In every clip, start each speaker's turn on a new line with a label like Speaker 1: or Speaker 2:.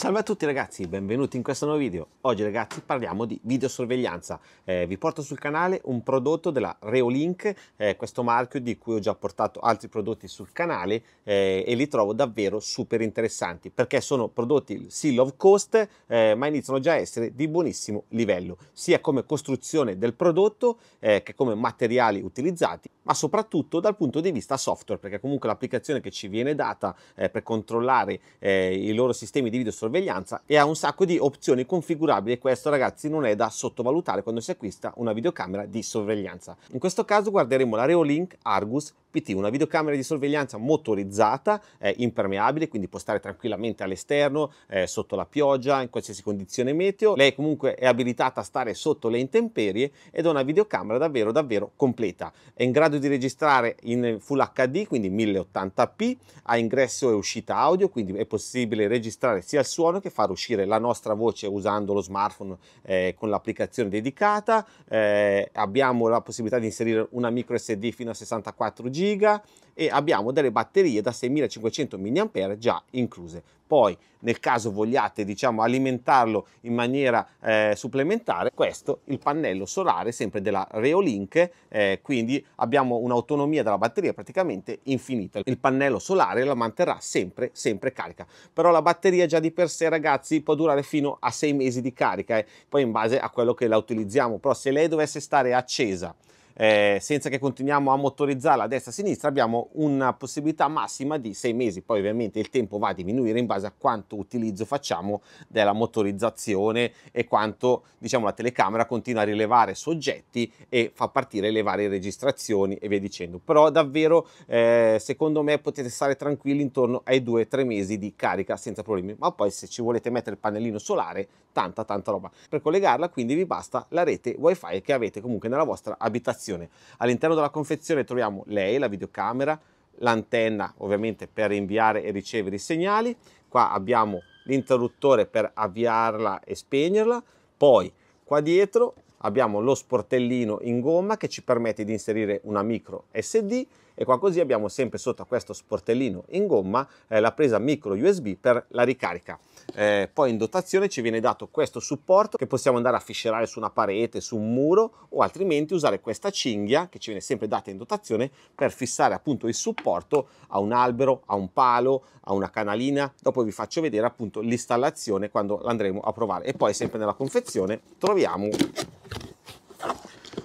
Speaker 1: Salve a tutti ragazzi, benvenuti in questo nuovo video. Oggi ragazzi parliamo di videosorveglianza. Eh, vi porto sul canale un prodotto della Reolink, eh, questo marchio di cui ho già portato altri prodotti sul canale eh, e li trovo davvero super interessanti perché sono prodotti sì low cost eh, ma iniziano già a essere di buonissimo livello, sia come costruzione del prodotto eh, che come materiali utilizzati ma soprattutto dal punto di vista software perché comunque l'applicazione che ci viene data eh, per controllare i loro sistemi di videosorveglianza sorveglianza e ha un sacco di opzioni configurabili e questo ragazzi non è da sottovalutare quando si acquista una videocamera di sorveglianza. In questo caso guarderemo la Reolink Argus PT, una videocamera di sorveglianza motorizzata, eh, impermeabile, quindi può stare tranquillamente all'esterno, eh, sotto la pioggia, in qualsiasi condizione meteo. Lei comunque è abilitata a stare sotto le intemperie ed è una videocamera davvero davvero completa. È in grado di registrare in Full HD, quindi 1080p, ha ingresso e uscita audio, quindi è possibile registrare sia il suono che far uscire la nostra voce usando lo smartphone eh, con l'applicazione dedicata. Eh, abbiamo la possibilità di inserire una micro SD fino a 64 GB giga e abbiamo delle batterie da 6500 mAh già incluse. Poi nel caso vogliate diciamo, alimentarlo in maniera eh, supplementare, questo il pannello solare sempre della Reolink, eh, quindi abbiamo un'autonomia della batteria praticamente infinita. Il pannello solare la manterrà sempre, sempre carica. Però la batteria già di per sé ragazzi può durare fino a 6 mesi di carica, eh, poi in base a quello che la utilizziamo, però se lei dovesse stare accesa eh, senza che continuiamo a motorizzarla a destra e a sinistra, abbiamo una possibilità massima di sei mesi. Poi ovviamente il tempo va a diminuire in base a quanto utilizzo facciamo della motorizzazione e quanto diciamo, la telecamera continua a rilevare soggetti e fa partire le varie registrazioni e via dicendo. Però davvero eh, secondo me potete stare tranquilli intorno ai 2 tre mesi di carica senza problemi. Ma poi se ci volete mettere il pannellino solare, tanta tanta roba. Per collegarla quindi vi basta la rete wifi che avete comunque nella vostra abitazione confezione. All'interno della confezione troviamo lei, la videocamera, l'antenna ovviamente per inviare e ricevere i segnali, qua abbiamo l'interruttore per avviarla e spegnerla, poi qua dietro abbiamo lo sportellino in gomma che ci permette di inserire una micro SD e qua così abbiamo sempre sotto a questo sportellino in gomma eh, la presa micro USB per la ricarica. Eh, poi in dotazione ci viene dato questo supporto che possiamo andare a fiscerare su una parete, su un muro o altrimenti usare questa cinghia che ci viene sempre data in dotazione per fissare appunto il supporto a un albero, a un palo, a una canalina. Dopo vi faccio vedere appunto l'installazione quando l'andremo a provare e poi sempre nella confezione troviamo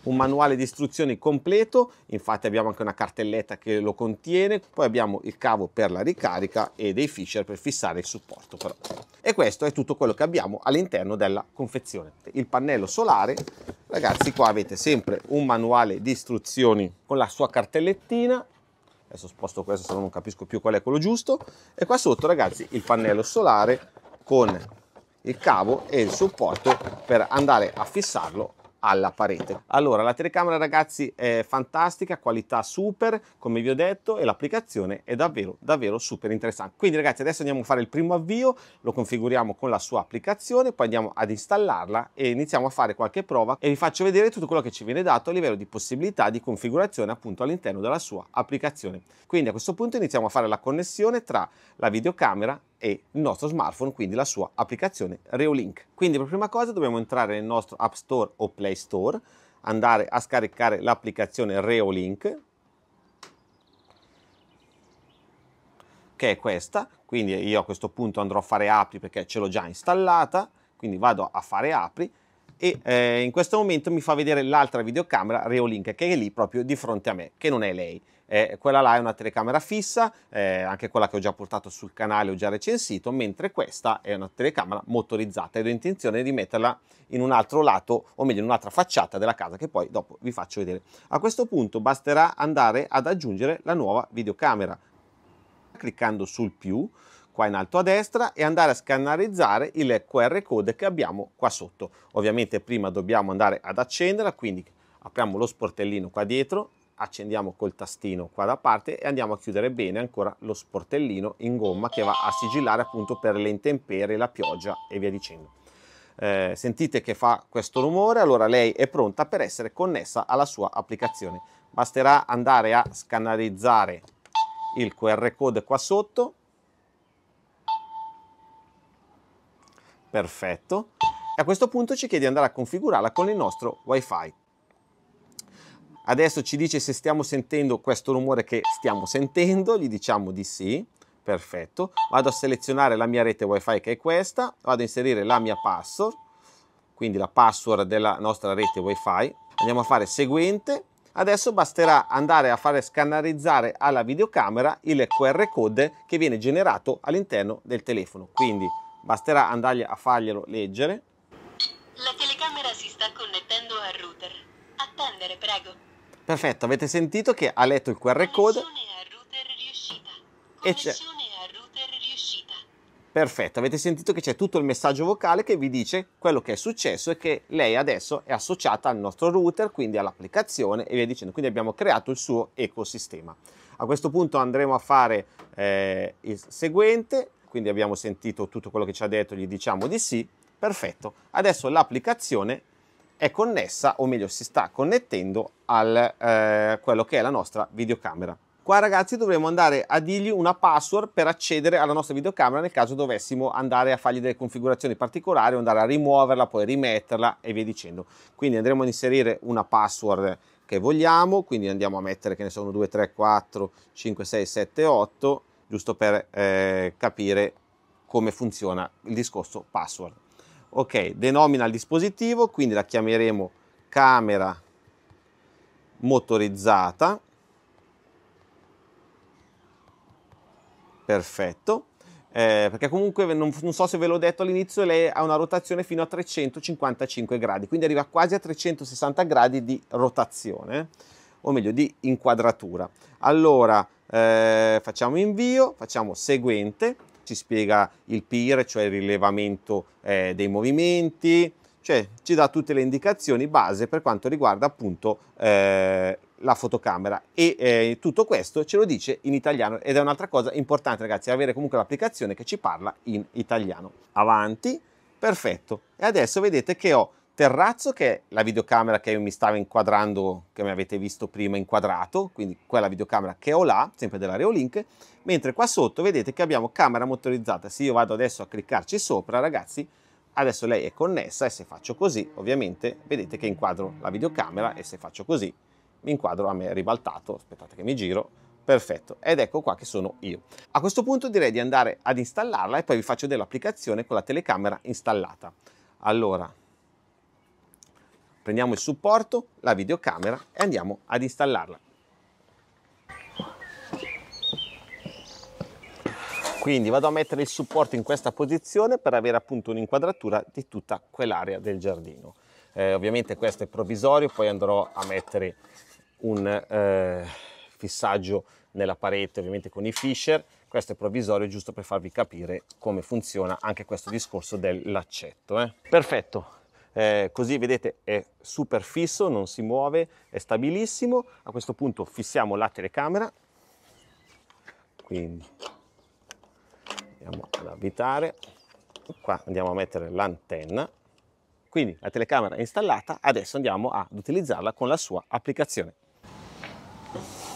Speaker 1: un manuale di istruzioni completo, infatti abbiamo anche una cartelletta che lo contiene, poi abbiamo il cavo per la ricarica e dei fisher per fissare il supporto però. E questo è tutto quello che abbiamo all'interno della confezione. Il pannello solare, ragazzi qua avete sempre un manuale di istruzioni con la sua cartellettina adesso sposto questo se no non capisco più qual è quello giusto e qua sotto ragazzi il pannello solare con il cavo e il supporto per andare a fissarlo alla parete. Allora, la telecamera ragazzi è fantastica, qualità super, come vi ho detto, e l'applicazione è davvero, davvero super interessante. Quindi ragazzi, adesso andiamo a fare il primo avvio, lo configuriamo con la sua applicazione, poi andiamo ad installarla e iniziamo a fare qualche prova e vi faccio vedere tutto quello che ci viene dato a livello di possibilità di configurazione appunto all'interno della sua applicazione. Quindi a questo punto iniziamo a fare la connessione tra la videocamera e il nostro smartphone, quindi la sua applicazione Reolink. Quindi per prima cosa dobbiamo entrare nel nostro App Store o Play Store, andare a scaricare l'applicazione Reolink, che è questa, quindi io a questo punto andrò a fare apri perché ce l'ho già installata, quindi vado a fare apri e eh, in questo momento mi fa vedere l'altra videocamera Reolink che è lì proprio di fronte a me, che non è lei. Eh, quella là è una telecamera fissa, eh, anche quella che ho già portato sul canale, ho già recensito, mentre questa è una telecamera motorizzata ed ho intenzione di metterla in un altro lato, o meglio in un'altra facciata della casa che poi dopo vi faccio vedere. A questo punto basterà andare ad aggiungere la nuova videocamera. Cliccando sul più qua in alto a destra e andare a scannerizzare il QR code che abbiamo qua sotto. Ovviamente prima dobbiamo andare ad accenderla, quindi apriamo lo sportellino qua dietro, accendiamo col tastino qua da parte e andiamo a chiudere bene ancora lo sportellino in gomma che va a sigillare appunto per le intemperie, la pioggia e via dicendo. Eh, sentite che fa questo rumore, allora lei è pronta per essere connessa alla sua applicazione. Basterà andare a scannerizzare il QR code qua sotto perfetto. E a questo punto ci chiede di andare a configurarla con il nostro wifi. Adesso ci dice se stiamo sentendo questo rumore che stiamo sentendo, gli diciamo di sì, perfetto. Vado a selezionare la mia rete wifi che è questa, vado a inserire la mia password, quindi la password della nostra rete wifi. Andiamo a fare seguente, Adesso basterà andare a fare scannerizzare alla videocamera il QR code che viene generato all'interno del telefono. Quindi basterà andargli a farglielo leggere. La telecamera si sta connettendo al router. Attendere, prego. Perfetto, avete sentito che ha letto il QR code. E c'è. Perfetto, avete sentito che c'è tutto il messaggio vocale che vi dice quello che è successo e che lei adesso è associata al nostro router, quindi all'applicazione e via dicendo. Quindi abbiamo creato il suo ecosistema. A questo punto andremo a fare eh, il seguente, quindi abbiamo sentito tutto quello che ci ha detto, gli diciamo di sì, perfetto. Adesso l'applicazione è connessa, o meglio si sta connettendo a eh, quello che è la nostra videocamera. Qua ragazzi dovremo andare a dirgli una password per accedere alla nostra videocamera nel caso dovessimo andare a fargli delle configurazioni particolari, andare a rimuoverla, poi rimetterla e via dicendo. Quindi andremo ad inserire una password che vogliamo, quindi andiamo a mettere che ne sono 2, 3, 4, 5, 6, 7, 8 giusto per eh, capire come funziona il discorso password. Ok, denomina il dispositivo, quindi la chiameremo camera motorizzata. Perfetto. Eh, perché comunque non, non, so se ve l'ho detto all'inizio, lei ha una rotazione fino a 355 gradi, quindi arriva quasi a 360 gradi di rotazione, o meglio di inquadratura. Allora, eh, facciamo invio, facciamo seguente, ci spiega il PIR, cioè il rilevamento eh, dei movimenti, cioè ci dà tutte le indicazioni base per quanto riguarda appunto eh, la fotocamera e eh, tutto questo ce lo dice in italiano ed è un'altra cosa importante ragazzi avere comunque l'applicazione che ci parla in italiano avanti perfetto e adesso vedete che ho terrazzo che è la videocamera che io mi stavo inquadrando, che mi avete visto prima inquadrato, quindi quella videocamera che ho là, sempre della Reolink, mentre qua sotto vedete che abbiamo camera motorizzata, se io vado adesso a cliccarci sopra ragazzi, adesso lei è connessa e se faccio così ovviamente vedete che inquadro la videocamera e se faccio così mi inquadro a me ribaltato, aspettate che mi giro, Perfetto, ed ecco qua che sono io. A questo punto direi di andare ad installarla e poi vi faccio dell'applicazione con la telecamera installata. Allora, Prendiamo il supporto, la videocamera e andiamo ad installarla. Quindi vado a mettere il supporto in questa posizione per avere appunto un'inquadratura di tutta quell'area del giardino. Eh, ovviamente questo è provvisorio, poi andrò a mettere un eh, fissaggio nella parete ovviamente con i Fisher. Questo è provvisorio giusto per farvi capire come funziona anche questo discorso dell'accetto. Eh. Perfetto, eh, così vedete è super fisso, non si muove, è stabilissimo. A questo punto fissiamo la telecamera. Quindi andiamo ad avvitare. Qua andiamo a mettere l'antenna. Quindi la telecamera è installata, adesso andiamo ad utilizzarla con la sua applicazione.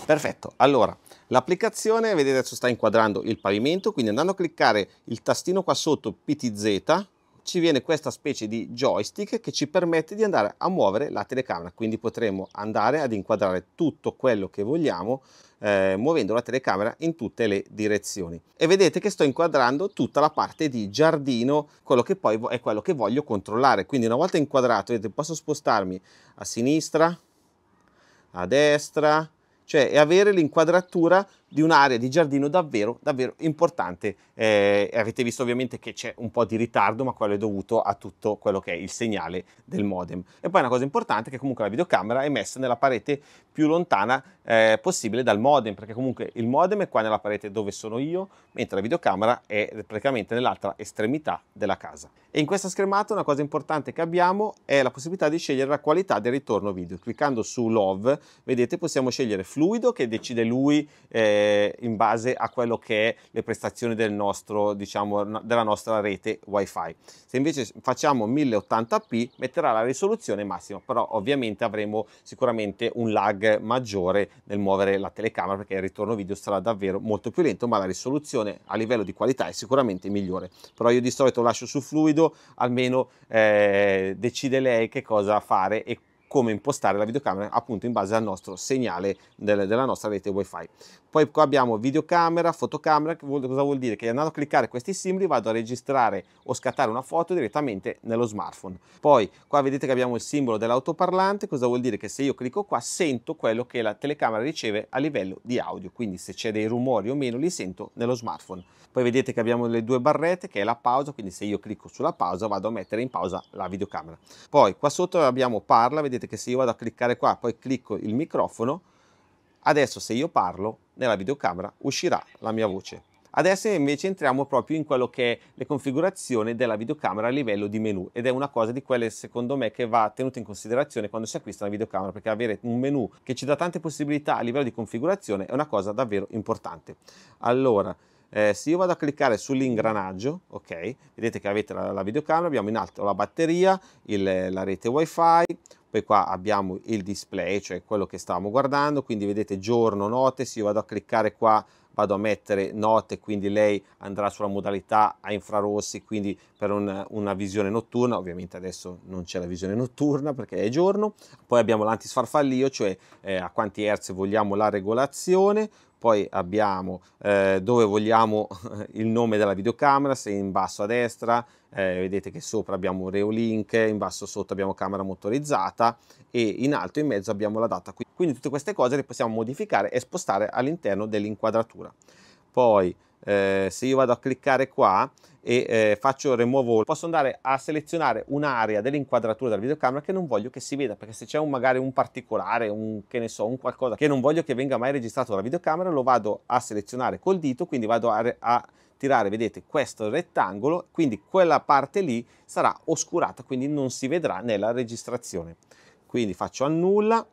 Speaker 1: Perfetto, allora l'applicazione, vedete adesso sta inquadrando il pavimento, quindi andando a cliccare il tastino qua sotto PTZ, ci viene questa specie di joystick che ci permette di andare a muovere la telecamera, quindi potremo andare ad inquadrare tutto quello che vogliamo eh, muovendo la telecamera in tutte le direzioni. E vedete che sto inquadrando tutta la parte di giardino, quello che poi è quello che voglio controllare. Quindi una volta inquadrato, vedete, posso spostarmi a sinistra, a destra, cioè e avere l'inquadratura di un'area di giardino davvero, davvero importante. Eh, avete visto ovviamente che c'è un po' di ritardo, ma quello è dovuto a tutto quello che è il segnale del modem. E poi una cosa importante è che comunque la videocamera è messa nella parete più lontana eh, possibile dal modem, perché comunque il modem è qua nella parete dove sono io, mentre la videocamera è praticamente nell'altra estremità della casa. E in questa schermata una cosa importante che abbiamo è la possibilità di scegliere la qualità del ritorno video. Cliccando su Love, vedete, possiamo scegliere fluido, che decide lui... Eh, eh, in base a quello che è le prestazioni del nostro, diciamo, della nostra rete wifi. Se invece facciamo 1080p metterà la risoluzione massima, però ovviamente avremo sicuramente un lag maggiore nel muovere la telecamera perché il ritorno video sarà davvero molto più lento, ma la risoluzione a livello di qualità è sicuramente migliore. Però io di solito lascio su fluido, almeno eh, decide lei che cosa fare e come impostare la videocamera appunto in base al nostro segnale del, della nostra rete wifi. Poi qua abbiamo videocamera, fotocamera, che vuol, cosa vuol dire? Che andando a cliccare questi simboli vado a registrare o scattare una foto direttamente nello smartphone. Poi qua vedete che abbiamo il simbolo dell'autoparlante, cosa vuol dire? Che se io clicco qua sento quello che la telecamera riceve a livello di audio, quindi se c'è dei rumori o meno li sento nello smartphone. Poi vedete che abbiamo le due barrette che è la pausa, quindi se io clicco sulla pausa vado a mettere in pausa la videocamera. Poi qua sotto abbiamo parla, vedete vedete che se io vado a cliccare qua, poi clicco il microfono, adesso se io parlo, nella videocamera uscirà la mia voce. Adesso invece entriamo proprio in quello che è le configurazioni della videocamera a livello di menu ed è una cosa di quelle secondo me che va tenuta in considerazione quando si acquista una videocamera perché avere un menu che ci dà tante possibilità a livello di configurazione è una cosa davvero importante. Allora, eh, se io vado a cliccare sull'ingranaggio, ok, vedete che avete la, la videocamera, abbiamo in alto la batteria, il, la rete wifi, poi qua abbiamo il display cioè quello che stavamo guardando quindi vedete giorno note se io vado a cliccare qua vado a mettere note quindi lei andrà sulla modalità a infrarossi quindi per un, una visione notturna ovviamente adesso non c'è la visione notturna perché è giorno poi abbiamo l'antisfarfallio cioè eh, a quanti hertz vogliamo la regolazione poi abbiamo eh, dove vogliamo il nome della videocamera, se in basso a destra, eh, vedete che sopra abbiamo un Reolink, in basso sotto abbiamo camera motorizzata e in alto in mezzo abbiamo la data. Quindi tutte queste cose le possiamo modificare e spostare all'interno dell'inquadratura. Poi eh, se io vado a cliccare qua e eh, faccio rimuovo, posso andare a selezionare un'area dell'inquadratura della videocamera che non voglio che si veda, perché se c'è un, magari un particolare, un che ne so, un qualcosa che non voglio che venga mai registrato dalla videocamera, lo vado a selezionare col dito, quindi vado a, a tirare, vedete, questo rettangolo, quindi quella parte lì sarà oscurata, quindi non si vedrà nella registrazione. Quindi faccio annulla,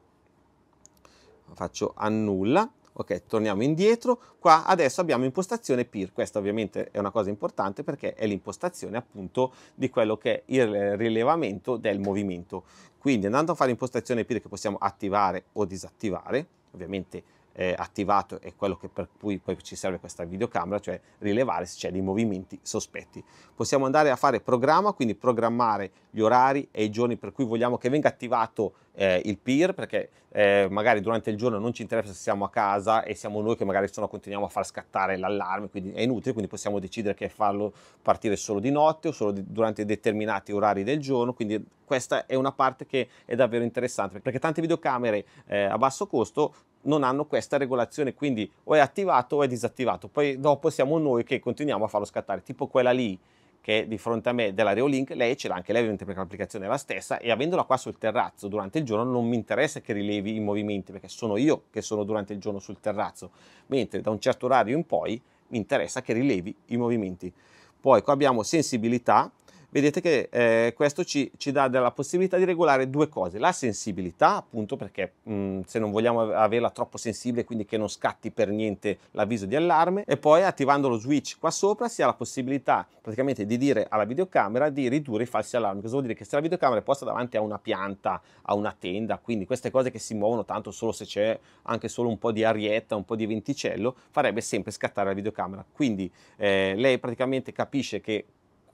Speaker 1: faccio annulla Ok, torniamo indietro. Qua adesso abbiamo impostazione peer. Questa ovviamente è una cosa importante perché è l'impostazione appunto di quello che è il rilevamento del movimento. Quindi andando a fare impostazione peer che possiamo attivare o disattivare, ovviamente eh, attivato è quello per cui poi ci serve questa videocamera, cioè rilevare se c'è dei movimenti sospetti. Possiamo andare a fare programma, quindi programmare gli orari e i giorni per cui vogliamo che venga attivato eh, il peer, perché eh, magari durante il giorno non ci interessa se siamo a casa e siamo noi che magari se continuiamo a far scattare l'allarme, quindi è inutile, quindi possiamo decidere che farlo partire solo di notte o solo di, durante determinati orari del giorno, quindi questa è una parte che è davvero interessante, perché tante videocamere eh, a basso costo non hanno questa regolazione, quindi o è attivato o è disattivato. Poi dopo siamo noi che continuiamo a farlo scattare, tipo quella lì che è di fronte a me della Reolink, lei ce l'ha anche lei ovviamente perché l'applicazione è la stessa e avendola qua sul terrazzo durante il giorno non mi interessa che rilevi i movimenti perché sono io che sono durante il giorno sul terrazzo, mentre da un certo orario in poi mi interessa che rilevi i movimenti. Poi qua abbiamo sensibilità, vedete che eh, questo ci, ci dà la possibilità di regolare due cose, la sensibilità appunto perché mh, mm, se non vogliamo averla troppo sensibile quindi che non scatti per niente l'avviso di allarme e poi attivando lo switch qua sopra si ha la possibilità praticamente di dire alla videocamera di ridurre i falsi allarmi, cosa vuol dire che se la videocamera è posta davanti a una pianta, a una tenda, quindi queste cose che si muovono tanto solo se c'è anche solo un po' di arietta, un po' di venticello, farebbe sempre scattare la videocamera, quindi eh, lei praticamente capisce che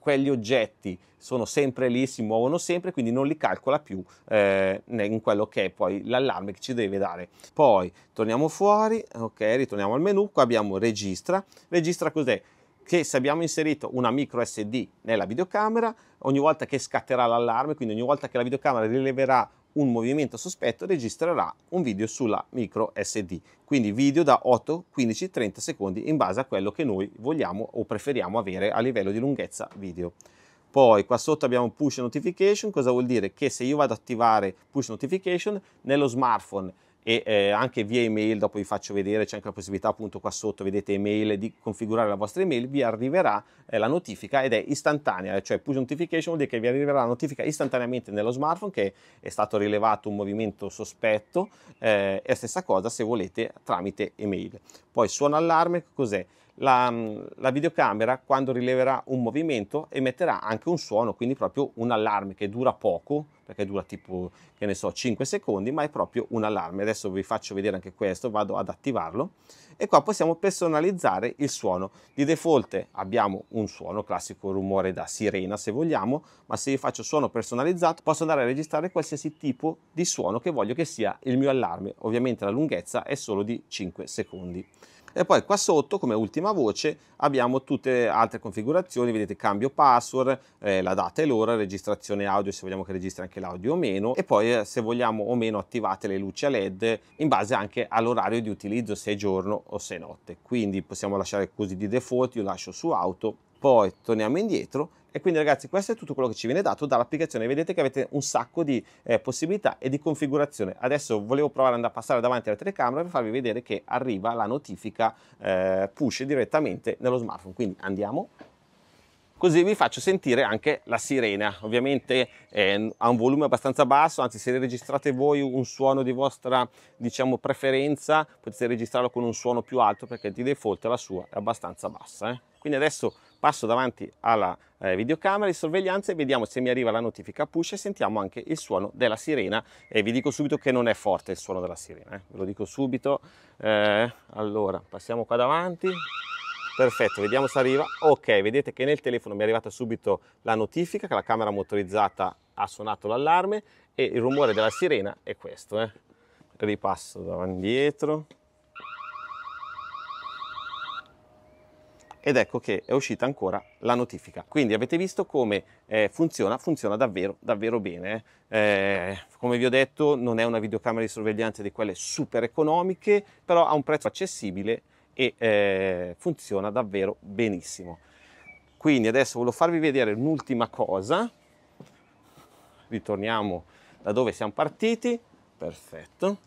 Speaker 1: quegli oggetti sono sempre lì, si muovono sempre, quindi non li calcola più eh, in quello che è poi l'allarme che ci deve dare. Poi torniamo fuori, ok, ritorniamo al menu, qua abbiamo registra, registra cos'è? che se abbiamo inserito una micro SD nella videocamera, ogni volta che scatterà l'allarme, quindi ogni volta che la videocamera rileverà un movimento sospetto registrerà un video sulla micro SD, quindi video da 8, 15, 30 secondi in base a quello che noi vogliamo o preferiamo avere a livello di lunghezza video. Poi qua sotto abbiamo push notification, cosa vuol dire? Che se io vado ad attivare push notification nello smartphone e eh, anche via email, dopo vi faccio vedere, c'è anche la possibilità appunto qua sotto, vedete email, di configurare la vostra email, vi arriverà eh, la notifica ed è istantanea, cioè push notification vuol dire che vi arriverà la notifica istantaneamente nello smartphone che è stato rilevato un movimento sospetto eh, e la stessa cosa se volete tramite email. Poi suona allarme, cos'è? la, mm, la, videocamera quando rileverà un movimento emetterà anche un suono, quindi proprio un allarme che dura poco, perché dura tipo, che ne so, 5 secondi, ma è proprio un allarme. Adesso vi faccio vedere anche questo, vado ad attivarlo e qua possiamo personalizzare il suono. Di default abbiamo un suono, classico rumore da sirena se vogliamo, ma se io faccio suono personalizzato posso andare a registrare qualsiasi tipo di suono che voglio che sia il mio allarme. Ovviamente la lunghezza è solo di 5 secondi. E poi qua sotto, come ultima voce, abbiamo tutte altre configurazioni, vedete cambio password, eh, la data e l'ora, registrazione audio se vogliamo che registri anche l'audio o meno, e poi eh, se vogliamo o meno attivate le luci a LED in base anche all'orario di utilizzo, se è giorno o se è notte. Quindi possiamo lasciare così di default, io lascio su auto poi torniamo indietro e quindi ragazzi questo è tutto quello che ci viene dato dall'applicazione, vedete che avete un sacco di eh, possibilità e di configurazione. Adesso volevo provare ad andare a passare davanti alla telecamera per farvi vedere che arriva la notifica eh, push direttamente nello smartphone, quindi andiamo così vi faccio sentire anche la sirena ovviamente eh, ha un volume abbastanza basso anzi se registrate voi un suono di vostra diciamo preferenza potete registrarlo con un suono più alto perché di default la sua è abbastanza bassa eh. quindi adesso Passo davanti alla eh, videocamera di sorveglianza e vediamo se mi arriva la notifica push e sentiamo anche il suono della sirena e vi dico subito che non è forte il suono della sirena, eh. ve lo dico subito. Eh, allora, passiamo qua davanti. Perfetto, vediamo se arriva. Ok, vedete che nel telefono mi è arrivata subito la notifica che la camera motorizzata ha suonato l'allarme e il rumore della sirena è questo. Eh. Ripasso da indietro. ed ecco che è uscita ancora la notifica. Quindi avete visto come eh, funziona, funziona davvero, davvero bene. Eh. eh, come vi ho detto non è una videocamera di sorveglianza di quelle super economiche, però ha un prezzo accessibile e eh, funziona davvero benissimo. Quindi adesso volevo farvi vedere un'ultima cosa. Ritorniamo da dove siamo partiti. Perfetto.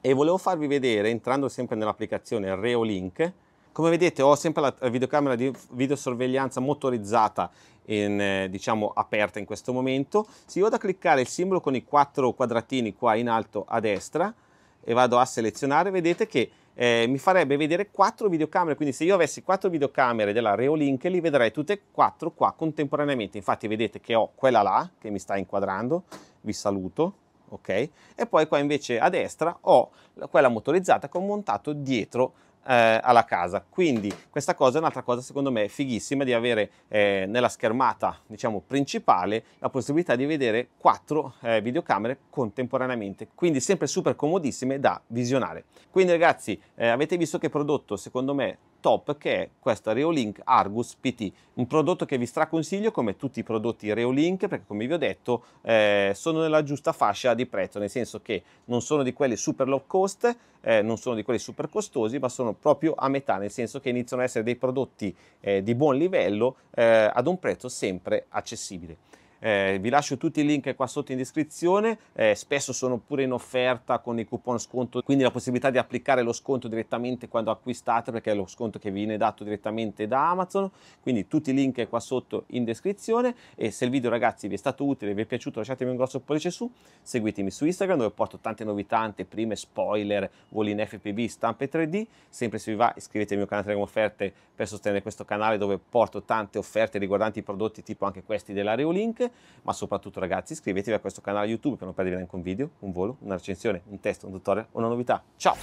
Speaker 1: E volevo farvi vedere, entrando sempre nell'applicazione Reolink, come vedete ho sempre la eh, videocamera di videosorveglianza motorizzata in, eh, diciamo, aperta in questo momento. Se io vado a cliccare il simbolo con i quattro quadratini qua in alto a destra e vado a selezionare, vedete che eh, mi farebbe vedere quattro videocamere, quindi se io avessi quattro videocamere della Reolink li vedrei tutte e quattro qua contemporaneamente. Infatti vedete che ho quella là che mi sta inquadrando, vi saluto, ok? E poi qua invece a destra ho quella motorizzata che ho montato dietro eh, alla casa. Quindi questa cosa è un'altra cosa secondo me fighissima di avere eh, nella schermata diciamo principale la possibilità di vedere quattro eh, videocamere contemporaneamente, quindi sempre super comodissime da visionare. Quindi ragazzi eh, avete visto che prodotto secondo me top che è questo Reolink Argus PT, un prodotto che vi straconsiglio come tutti i prodotti Reolink perché come vi ho detto eh, sono nella giusta fascia di prezzo, nel senso che non sono di quelli super low cost, eh, non sono di quelli super costosi, ma sono proprio a metà, nel senso che iniziano a essere dei prodotti eh, di buon livello eh, ad un prezzo sempre accessibile. Eh, vi lascio tutti i link qua sotto in descrizione, eh, spesso sono pure in offerta con i coupon sconto, quindi la possibilità di applicare lo sconto direttamente quando acquistate perché è lo sconto che viene dato direttamente da Amazon, quindi tutti i link qua sotto in descrizione e se il video ragazzi vi è stato utile, vi è piaciuto lasciatemi un grosso pollice su, seguitemi su Instagram dove porto tante novità, anteprime, spoiler, voli in FPV, stampe 3D, sempre se vi va iscrivetevi al mio canale Telegram Offerte per sostenere questo canale dove porto tante offerte riguardanti i prodotti tipo anche questi dell'Areolink ma soprattutto ragazzi iscrivetevi a questo canale YouTube per non perdere neanche un video, un volo, una recensione, un testo, un tutorial, o una novità. Ciao!